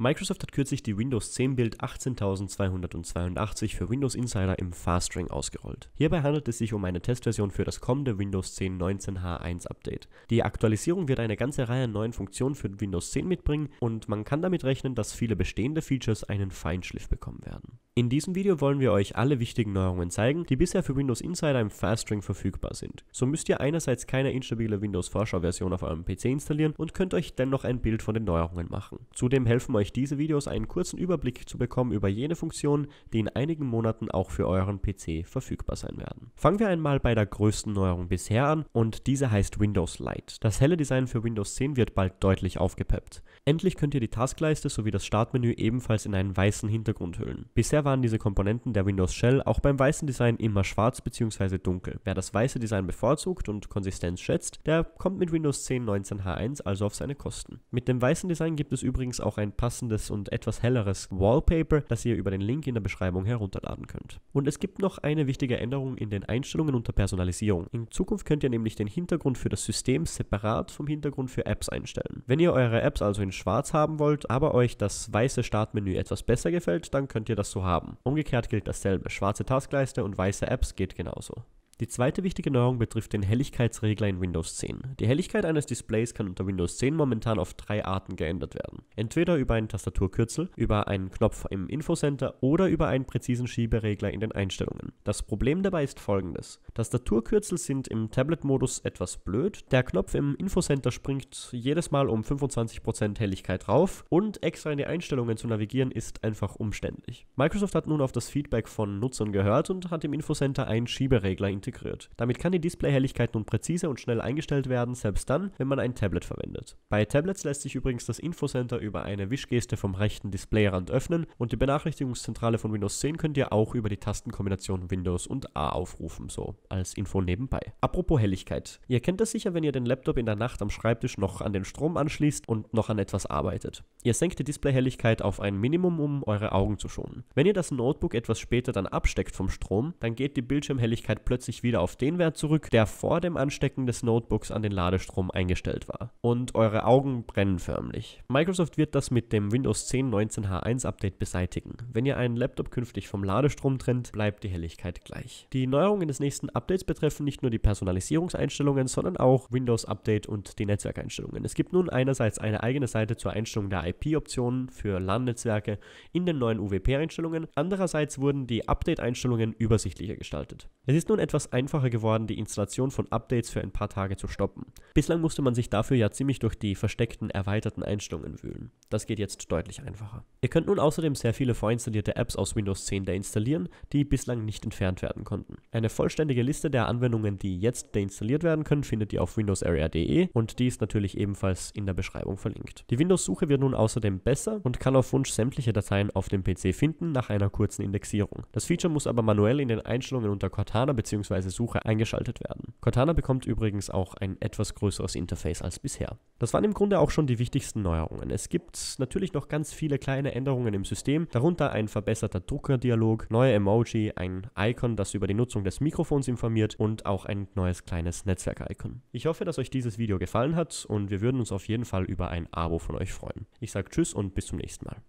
Microsoft hat kürzlich die Windows 10 Build 18282 für Windows Insider im Fastring ausgerollt. Hierbei handelt es sich um eine Testversion für das kommende Windows 10 19H1 Update. Die Aktualisierung wird eine ganze Reihe an neuen Funktionen für Windows 10 mitbringen und man kann damit rechnen, dass viele bestehende Features einen Feinschliff bekommen werden. In diesem Video wollen wir euch alle wichtigen Neuerungen zeigen, die bisher für Windows Insider im FastString verfügbar sind. So müsst ihr einerseits keine instabile Windows-Vorschau-Version auf eurem PC installieren und könnt euch dennoch ein Bild von den Neuerungen machen. Zudem helfen euch diese Videos, einen kurzen Überblick zu bekommen über jene Funktionen, die in einigen Monaten auch für euren PC verfügbar sein werden. Fangen wir einmal bei der größten Neuerung bisher an und diese heißt Windows Lite. Das helle Design für Windows 10 wird bald deutlich aufgepeppt. Endlich könnt ihr die Taskleiste sowie das Startmenü ebenfalls in einen weißen Hintergrund hüllen. Bisher waren diese Komponenten der Windows Shell auch beim weißen Design immer schwarz bzw. dunkel. Wer das weiße Design bevorzugt und Konsistenz schätzt, der kommt mit Windows 10 19H1 also auf seine Kosten. Mit dem weißen Design gibt es übrigens auch ein passendes und etwas helleres Wallpaper, das ihr über den Link in der Beschreibung herunterladen könnt. Und es gibt noch eine wichtige Änderung in den Einstellungen unter Personalisierung. In Zukunft könnt ihr nämlich den Hintergrund für das System separat vom Hintergrund für Apps einstellen. Wenn ihr eure Apps also in schwarz haben wollt, aber euch das weiße Startmenü etwas besser gefällt, dann könnt ihr das so haben haben. Umgekehrt gilt dasselbe, schwarze Taskleiste und weiße Apps geht genauso. Die zweite wichtige Neuerung betrifft den Helligkeitsregler in Windows 10. Die Helligkeit eines Displays kann unter Windows 10 momentan auf drei Arten geändert werden. Entweder über einen Tastaturkürzel, über einen Knopf im Infocenter oder über einen präzisen Schieberegler in den Einstellungen. Das Problem dabei ist folgendes. Tastaturkürzel sind im Tablet-Modus etwas blöd. Der Knopf im Infocenter springt jedes Mal um 25% Helligkeit rauf und extra in die Einstellungen zu navigieren ist einfach umständlich. Microsoft hat nun auf das Feedback von Nutzern gehört und hat im Infocenter einen Schieberegler integriert integriert. Damit kann die Displayhelligkeit nun präzise und schnell eingestellt werden, selbst dann, wenn man ein Tablet verwendet. Bei Tablets lässt sich übrigens das Infocenter über eine Wischgeste vom rechten Displayrand öffnen und die Benachrichtigungszentrale von Windows 10 könnt ihr auch über die Tastenkombination Windows und A aufrufen, so als Info nebenbei. Apropos Helligkeit. Ihr kennt das sicher, wenn ihr den Laptop in der Nacht am Schreibtisch noch an den Strom anschließt und noch an etwas arbeitet. Ihr senkt die Displayhelligkeit auf ein Minimum, um eure Augen zu schonen. Wenn ihr das Notebook etwas später dann absteckt vom Strom, dann geht die Bildschirmhelligkeit plötzlich sich wieder auf den Wert zurück, der vor dem Anstecken des Notebooks an den Ladestrom eingestellt war. Und eure Augen brennen förmlich. Microsoft wird das mit dem Windows 10 19H1 Update beseitigen. Wenn ihr einen Laptop künftig vom Ladestrom trennt, bleibt die Helligkeit gleich. Die Neuerungen des nächsten Updates betreffen nicht nur die Personalisierungseinstellungen, sondern auch Windows Update und die Netzwerkeinstellungen. Es gibt nun einerseits eine eigene Seite zur Einstellung der IP-Optionen für LAN-Netzwerke in den neuen UWP-Einstellungen, andererseits wurden die Update-Einstellungen übersichtlicher gestaltet. Es ist nun etwas einfacher geworden, die Installation von Updates für ein paar Tage zu stoppen. Bislang musste man sich dafür ja ziemlich durch die versteckten erweiterten Einstellungen wühlen. Das geht jetzt deutlich einfacher. Ihr könnt nun außerdem sehr viele vorinstallierte Apps aus Windows 10 deinstallieren, die bislang nicht entfernt werden konnten. Eine vollständige Liste der Anwendungen, die jetzt deinstalliert werden können, findet ihr auf windowsarea.de und die ist natürlich ebenfalls in der Beschreibung verlinkt. Die Windows-Suche wird nun außerdem besser und kann auf Wunsch sämtliche Dateien auf dem PC finden nach einer kurzen Indexierung. Das Feature muss aber manuell in den Einstellungen unter Cortana bzw Suche eingeschaltet werden. Cortana bekommt übrigens auch ein etwas größeres Interface als bisher. Das waren im Grunde auch schon die wichtigsten Neuerungen. Es gibt natürlich noch ganz viele kleine Änderungen im System, darunter ein verbesserter Druckerdialog, neue Emoji, ein Icon, das über die Nutzung des Mikrofons informiert und auch ein neues kleines Netzwerk-Icon. Ich hoffe, dass euch dieses Video gefallen hat und wir würden uns auf jeden Fall über ein Abo von euch freuen. Ich sage Tschüss und bis zum nächsten Mal.